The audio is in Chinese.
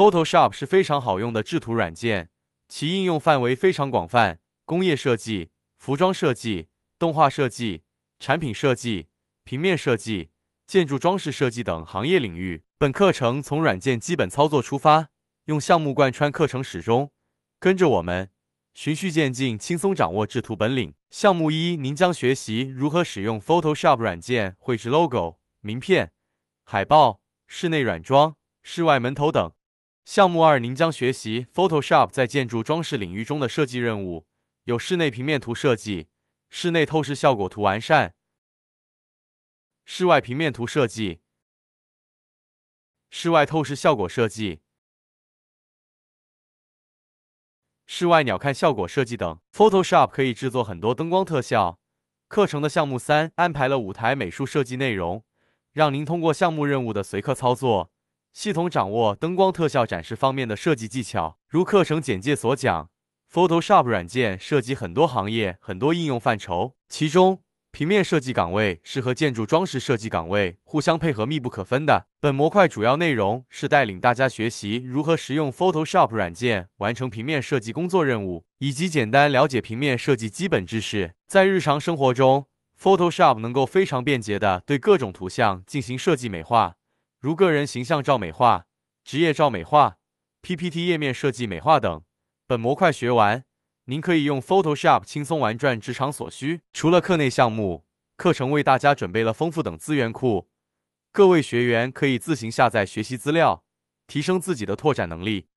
Photoshop 是非常好用的制图软件，其应用范围非常广泛，工业设计、服装设计、动画设计、产品设计、平面设计、建筑装饰设计等行业领域。本课程从软件基本操作出发，用项目贯穿课程始终，跟着我们循序渐进，轻松掌握制图本领。项目一，您将学习如何使用 Photoshop 软件绘制 Logo、名片、海报、室内软装、室外门头等。项目二，您将学习 Photoshop 在建筑装饰领域中的设计任务，有室内平面图设计、室内透视效果图完善、室外平面图设计、室外透视效果设计、室外鸟瞰效果设计等。Photoshop 可以制作很多灯光特效。课程的项目三安排了舞台美术设计内容，让您通过项目任务的随课操作。系统掌握灯光特效展示方面的设计技巧，如课程简介所讲，Photoshop 软件涉及很多行业、很多应用范畴，其中平面设计岗位是和建筑装饰设计岗位互相配合、密不可分的。本模块主要内容是带领大家学习如何使用 Photoshop 软件完成平面设计工作任务，以及简单了解平面设计基本知识。在日常生活中，Photoshop 能够非常便捷地对各种图像进行设计美化。如个人形象照美化、职业照美化、PPT 页面设计美化等，本模块学完，您可以用 Photoshop 轻松玩转职场所需。除了课内项目，课程为大家准备了丰富等资源库，各位学员可以自行下载学习资料，提升自己的拓展能力。